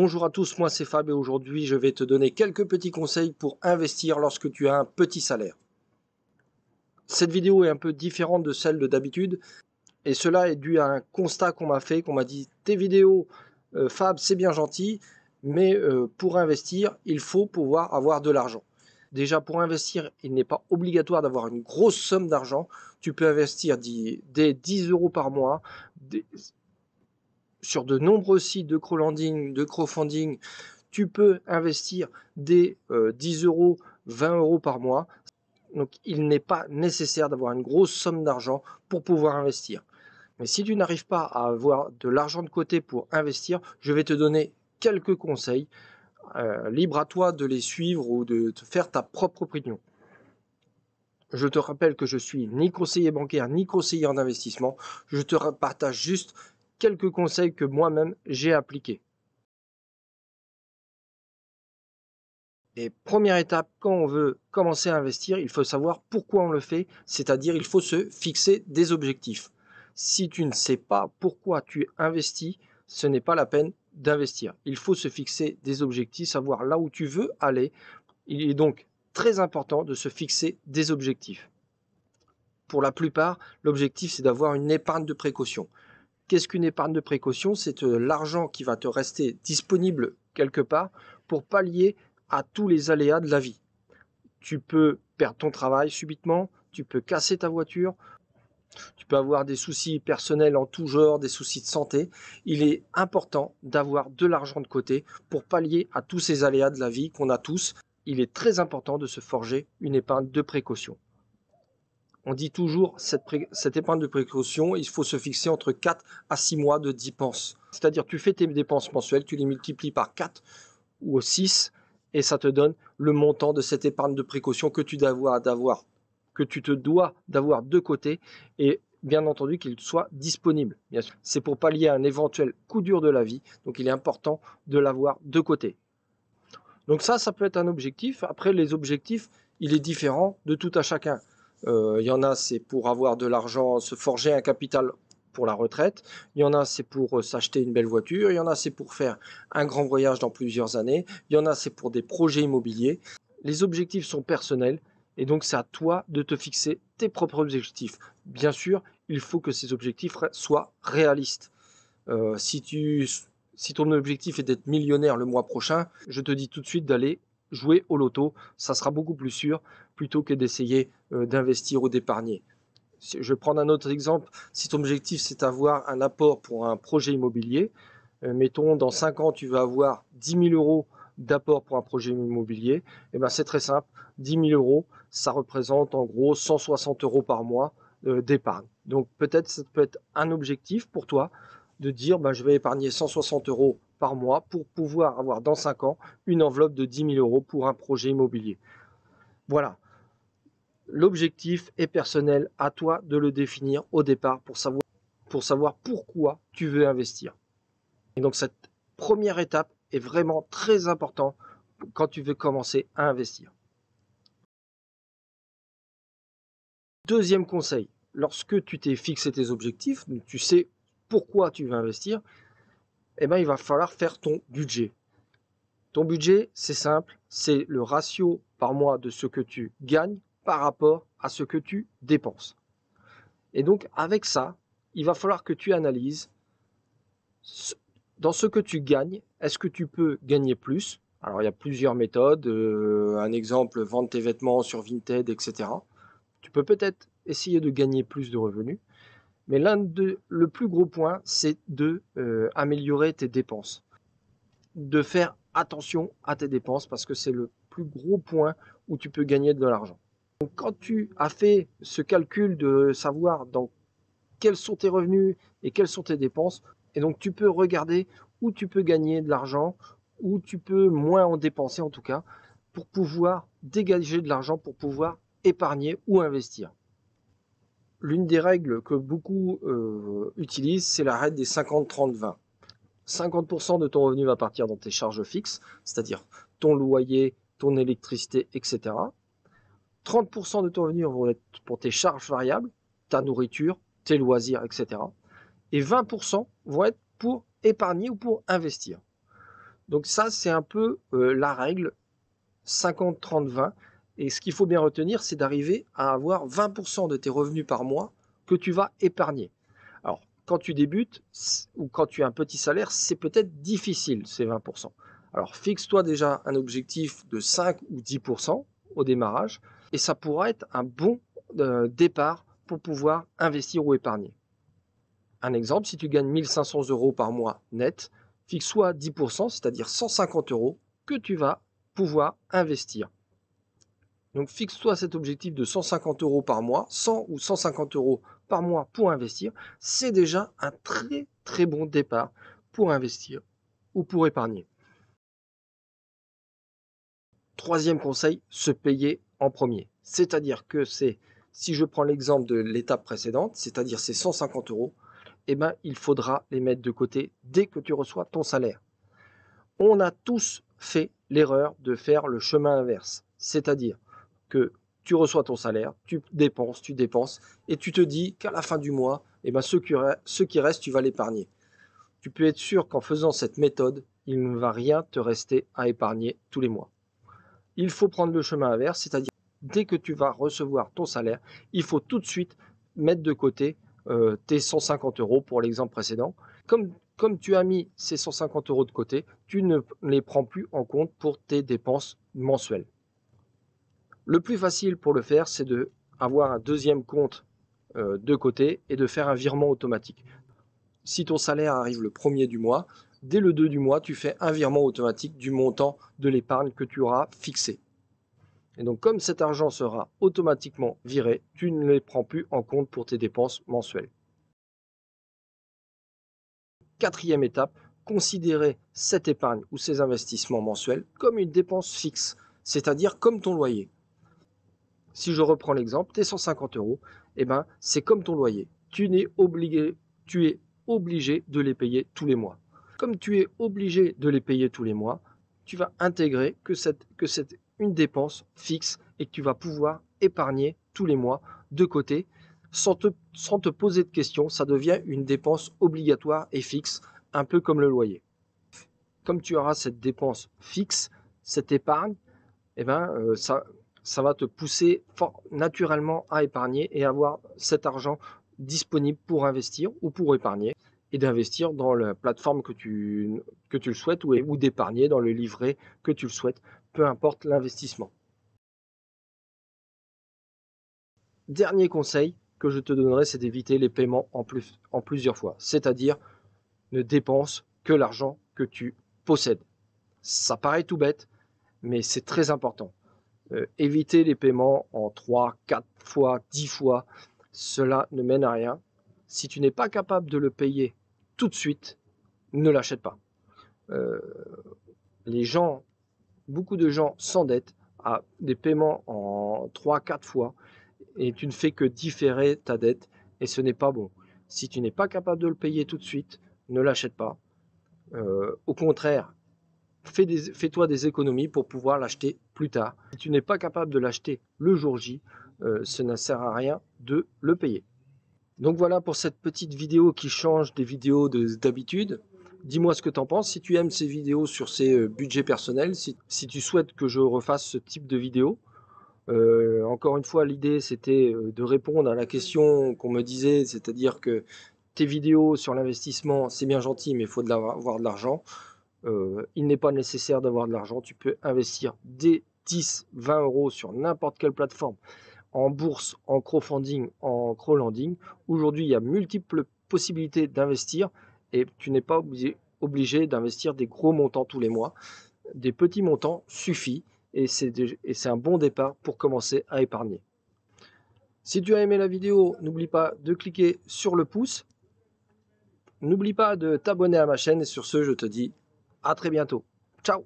Bonjour à tous, moi c'est Fab et aujourd'hui je vais te donner quelques petits conseils pour investir lorsque tu as un petit salaire. Cette vidéo est un peu différente de celle de d'habitude et cela est dû à un constat qu'on m'a fait, qu'on m'a dit tes vidéos euh, Fab c'est bien gentil mais euh, pour investir il faut pouvoir avoir de l'argent. Déjà pour investir il n'est pas obligatoire d'avoir une grosse somme d'argent, tu peux investir des 10 euros par mois, des, sur de nombreux sites de crowdfunding, de crowdfunding tu peux investir des 10 euh, euros, 20 euros par mois. Donc il n'est pas nécessaire d'avoir une grosse somme d'argent pour pouvoir investir. Mais si tu n'arrives pas à avoir de l'argent de côté pour investir, je vais te donner quelques conseils. Euh, libre à toi de les suivre ou de te faire ta propre opinion. Je te rappelle que je suis ni conseiller bancaire ni conseiller en investissement. Je te partage juste quelques conseils que moi-même j'ai appliqués. Et première étape, quand on veut commencer à investir, il faut savoir pourquoi on le fait, c'est-à-dire il faut se fixer des objectifs. Si tu ne sais pas pourquoi tu investis, ce n'est pas la peine d'investir. Il faut se fixer des objectifs, savoir là où tu veux aller. Il est donc très important de se fixer des objectifs. Pour la plupart, l'objectif c'est d'avoir une épargne de précaution. Qu'est-ce qu'une épargne de précaution C'est euh, l'argent qui va te rester disponible quelque part pour pallier à tous les aléas de la vie. Tu peux perdre ton travail subitement, tu peux casser ta voiture, tu peux avoir des soucis personnels en tout genre, des soucis de santé. Il est important d'avoir de l'argent de côté pour pallier à tous ces aléas de la vie qu'on a tous. Il est très important de se forger une épargne de précaution. On dit toujours cette, épargne de précaution, il faut se fixer entre 4 à 6 mois de dépenses. C'est-à-dire tu fais tes dépenses mensuelles, tu les multiplies par 4 ou 6 et ça te donne le montant de cette épargne de précaution que tu dois d'avoir que tu te dois d'avoir de côté et bien entendu qu'il soit disponible. c'est pour pallier un éventuel coup dur de la vie, donc il est important de l'avoir de côté. Donc ça, ça peut être un objectif. Après, les objectifs, il est différent de tout à chacun. Il euh, y en a, c'est pour avoir de l'argent, se forger un capital pour la retraite, il y en a c'est pour euh, s'acheter une belle voiture, il y en a c'est pour faire un grand voyage dans plusieurs années, il y en a c'est pour des projets immobiliers. Les objectifs sont personnels et donc c'est à toi de te fixer tes propres objectifs. Bien sûr, il faut que ces objectifs soient réalistes. Euh, si, tu, si ton objectif est d'être millionnaire le mois prochain, je te dis tout de suite d'aller jouer au loto, ça sera beaucoup plus sûr plutôt que d'essayer euh, d'investir ou d'épargner. Je vais prendre un autre exemple. Si ton objectif, c'est d'avoir un apport pour un projet immobilier, euh, mettons, dans 5 ans, tu vas avoir 10 000 euros d'apport pour un projet immobilier, eh ben, c'est très simple. 10 000 euros, ça représente en gros 160 euros par mois euh, d'épargne. Donc peut-être ça peut être un objectif pour toi de dire ben, je vais épargner 160 euros par mois pour pouvoir avoir dans 5 ans une enveloppe de 10 000 euros pour un projet immobilier. Voilà. L'objectif est personnel, à toi de le définir au départ pour savoir, pour savoir pourquoi tu veux investir. Et donc cette première étape est vraiment très importante quand tu veux commencer à investir. Deuxième conseil, lorsque tu t'es fixé tes objectifs, tu sais pourquoi tu veux investir, eh ben, il va falloir faire ton budget. Ton budget, c'est simple, c'est le ratio par mois de ce que tu gagnes par rapport à ce que tu dépenses. Et donc, avec ça, il va falloir que tu analyses dans ce que tu gagnes, est-ce que tu peux gagner plus Alors, il y a plusieurs méthodes. Euh, un exemple, vendre tes vêtements sur Vinted, etc. Tu peux peut-être essayer de gagner plus de revenus. Mais l'un de le plus gros point, c'est de euh, améliorer tes dépenses, de faire attention à tes dépenses parce que c'est le plus gros point où tu peux gagner de l'argent. Donc, quand tu as fait ce calcul de savoir dans quels sont tes revenus et quelles sont tes dépenses, et donc tu peux regarder où tu peux gagner de l'argent, où tu peux moins en dépenser en tout cas, pour pouvoir dégager de l'argent, pour pouvoir épargner ou investir l'une des règles que beaucoup euh, utilisent, c'est la règle des 50-30-20. 50%, de ton revenu va partir dans tes charges fixes, c'est-à-dire ton loyer, ton électricité, etc. 30% de ton revenu vont être pour tes charges variables, ta nourriture, tes loisirs, etc. Et 20% vont être pour épargner ou pour investir. Donc ça, c'est un peu euh, la règle 50-30-20. Et ce qu'il faut bien retenir, c'est d'arriver à avoir 20% de tes revenus par mois que tu vas épargner. Alors, quand tu débutes ou quand tu as un petit salaire, c'est peut-être difficile ces 20%. Alors, fixe-toi déjà un objectif de 5 ou 10% au démarrage et ça pourra être un bon euh, départ pour pouvoir investir ou épargner. Un exemple, si tu gagnes 1500 euros par mois net, fixe-toi 10%, c'est-à-dire 150 euros que tu vas pouvoir investir. Donc fixe-toi cet objectif de 150 euros par mois, 100 ou 150 euros par mois pour investir. C'est déjà un très très bon départ pour investir ou pour épargner. Troisième conseil, se payer en premier. C'est-à-dire que c'est, si je prends l'exemple de l'étape précédente, c'est-à-dire ces 150 euros, eh ben, il faudra les mettre de côté dès que tu reçois ton salaire. On a tous fait l'erreur de faire le chemin inverse, c'est-à-dire que tu reçois ton salaire, tu dépenses, tu dépenses, et tu te dis qu'à la fin du mois, eh ben, ceux, qui, reste, tu vas l'épargner. Tu peux être sûr qu'en faisant cette méthode, il ne va rien te rester à épargner tous les mois. Il faut prendre le chemin inverse, c'est-à-dire dès que tu vas recevoir ton salaire, il faut tout de suite mettre de côté euh, tes 150 euros pour l'exemple précédent. Comme, comme tu as mis ces 150 euros de côté, tu ne les prends plus en compte pour tes dépenses mensuelles. Le plus facile pour le faire, c'est d'avoir un deuxième compte euh, de côté et de faire un virement automatique. Si ton salaire arrive le premier du mois, dès le 2 du mois, tu fais un virement automatique du montant de l'épargne que tu auras fixé. Et donc comme cet argent sera automatiquement viré, tu ne les prends plus en compte pour tes dépenses mensuelles. Quatrième étape, considérer cette épargne ou ces investissements mensuels comme une dépense fixe, c'est-à-dire comme ton loyer si je reprends l'exemple, tes 150 euros, eh ben, c'est comme ton loyer. Tu n'es obligé, tu es obligé de les payer tous les mois. Comme tu es obligé de les payer tous les mois, tu vas intégrer que c'est que c'est une dépense fixe et que tu vas pouvoir épargner tous les mois de côté sans te, sans te poser de questions. Ça devient une dépense obligatoire et fixe, un peu comme le loyer. Comme tu auras cette dépense fixe, cette épargne, eh ben, euh, ça, ça va te pousser fort, naturellement à épargner et avoir cet argent disponible pour investir ou pour épargner et d'investir dans la plateforme que tu, le souhaites ou, d'épargner dans le livret que tu le souhaites, peu importe l'investissement. Dernier conseil que je te donnerai, c'est d'éviter les paiements en plusieurs fois, c'est-à-dire ne dépense que l'argent que tu possèdes. Ça paraît tout bête, mais c'est très important. Euh, éviter les paiements en 3, 4 fois, 10 fois, cela ne mène à rien. Si tu n'es pas capable de le payer tout de suite, ne l'achète pas. Euh, les gens, beaucoup de gens dette à des paiements en 3-4 fois et tu ne fais que différer ta dette et ce n'est pas bon. Si tu n'es pas capable de le payer tout de suite, ne l'achète pas. Euh, au contraire, fais-toi des, économies pour pouvoir l'acheter plus tard. Si tu n'es pas capable de l'acheter le jour J, euh, ce ne sert à rien de le payer. Donc voilà pour cette petite vidéo qui change des vidéos d'habitude. Dis-moi ce que tu en penses. Si tu aimes ces vidéos sur ces euh, budgets personnels, si, tu souhaites que je refasse ce type de vidéo, euh, encore une fois, l'idée c'était de répondre à la question qu'on me disait, c'est-à-dire que tes vidéos sur l'investissement, c'est bien gentil, mais il faut avoir de l'argent. Euh, il n'est pas nécessaire d'avoir de l'argent. Tu peux investir des 10, 20 euros sur n'importe quelle plateforme, en bourse, en crowdfunding, en crowlanding Aujourd'hui, il y a multiples possibilités d'investir et tu n'es pas obligé, obligé d'investir des gros montants tous les mois. Des petits montants suffit et c'est un bon départ pour commencer à épargner. Si tu as aimé la vidéo, n'oublie pas de cliquer sur le pouce. N'oublie pas de t'abonner à ma chaîne et sur ce, je te dis à très bientôt. Ciao